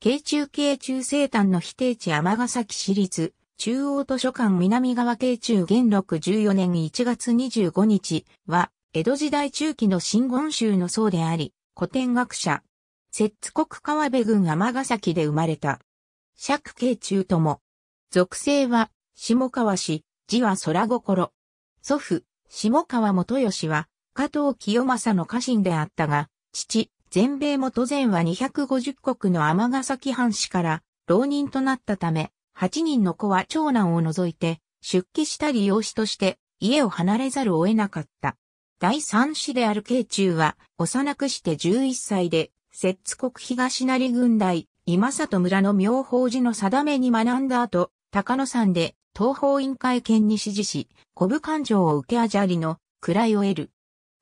京中京中生誕の否定地尼崎市立中央図書館南側京中元禄14年1月25日は、江戸時代中期の新言宗の僧であり、古典学者、摂津国川辺郡尼崎で生まれた。釈京中とも。属性は、下川氏、字は空心。祖父、下川元義は、加藤清正の家臣であったが、父、全米元前は250国の尼崎藩士から浪人となったため、8人の子は長男を除いて、出家したり養子として家を離れざるを得なかった。第三子である慶中は、幼くして11歳で、摂津国東成軍大、今里村の妙法寺の定めに学んだ後、高野山で東方委員会県に指示し、古武官城を受けあじありの位を得る。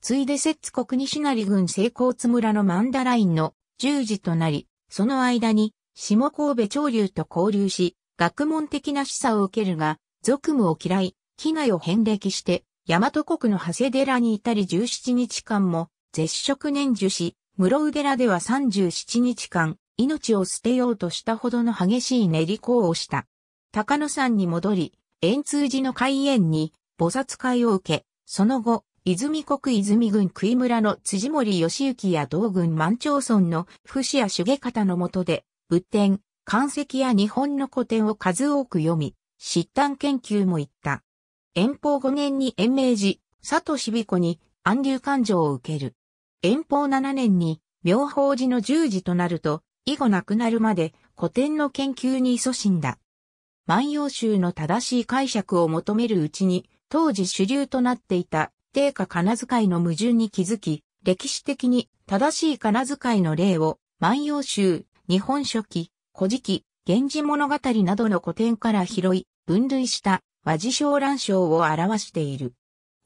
ついで摂津国西成郡成功津村のマンダラインの十字となり、その間に下神戸潮流と交流し、学問的な示唆を受けるが、俗務を嫌い、機内を遍歴して、大和国の長谷寺に至り17日間も、絶食年寿し、室宇寺では37日間、命を捨てようとしたほどの激しい練り行をした。高野山に戻り、円通寺の開園に、菩薩会を受け、その後、泉国泉郡杭村の辻森義行や同郡満町村のや屋重方の下で、仏典、漢石や日本の古典を数多く読み、執探研究も行った。遠方5年に延命寺、佐藤志子に安流勘定を受ける。遠方7年に妙法寺の十字となると、以後亡くなるまで古典の研究に勤しんだ。万葉集の正しい解釈を求めるうちに、当時主流となっていた定化仮名遣いの矛盾に気づき、歴史的に正しい仮名遣いの例を、万葉集、日本書紀、古事記、源氏物語などの古典から拾い、分類した和事象乱章を表している。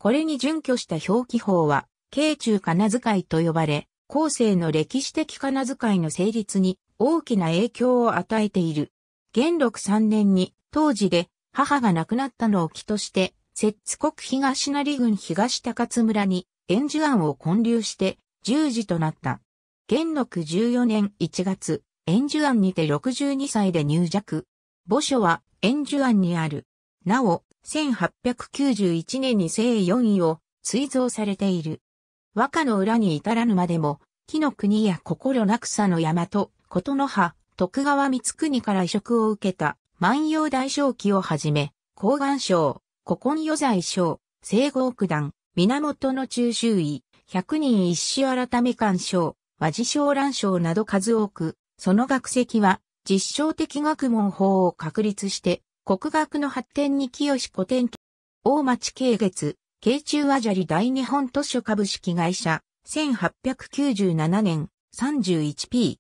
これに準拠した表記法は、慶中仮名遣いと呼ばれ、後世の歴史的仮名遣いの成立に大きな影響を与えている。元禄3年に当時で母が亡くなったのを起として摂津国東成郡東高津村に、円珠庵を建立して、十字となった。元禄14年1月、円珠庵にて62歳で入弱。墓所は円珠庵にある。なお、1891年に正四位を追贈されている。和歌の裏に至らぬまでも、紀の国や心なくさの山と、ことの葉、徳川光国から移植を受けた、万葉大正記をはじめ、広岩抄、古今余罪賞、西郷九段、源の中州位、百人一子改め官賞、和事賞乱賞など数多く、その学籍は、実証的学問法を確立して、国学の発展に寄与し古典、大町慶月、慶中和砂利大日本図書株式会社、1897年、31p。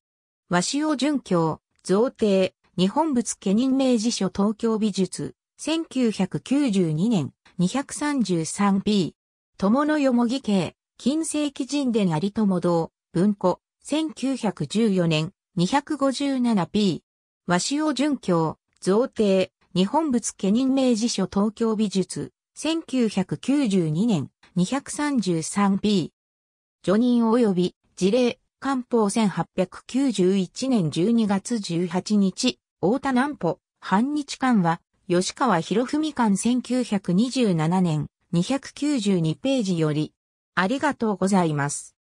和塩純教、贈呈、日本仏家人名辞書東京美術、1992年 233B。友のよもぎ系、近世紀人伝有友堂、文庫、1914年 257B。鷲尾淳教、贈呈、日本仏家人名辞書東京美術、1992年 233B。助任及び事例、官報1891年12月18日、大田南保、半日間は、吉川博文館1927年292ページより、ありがとうございます。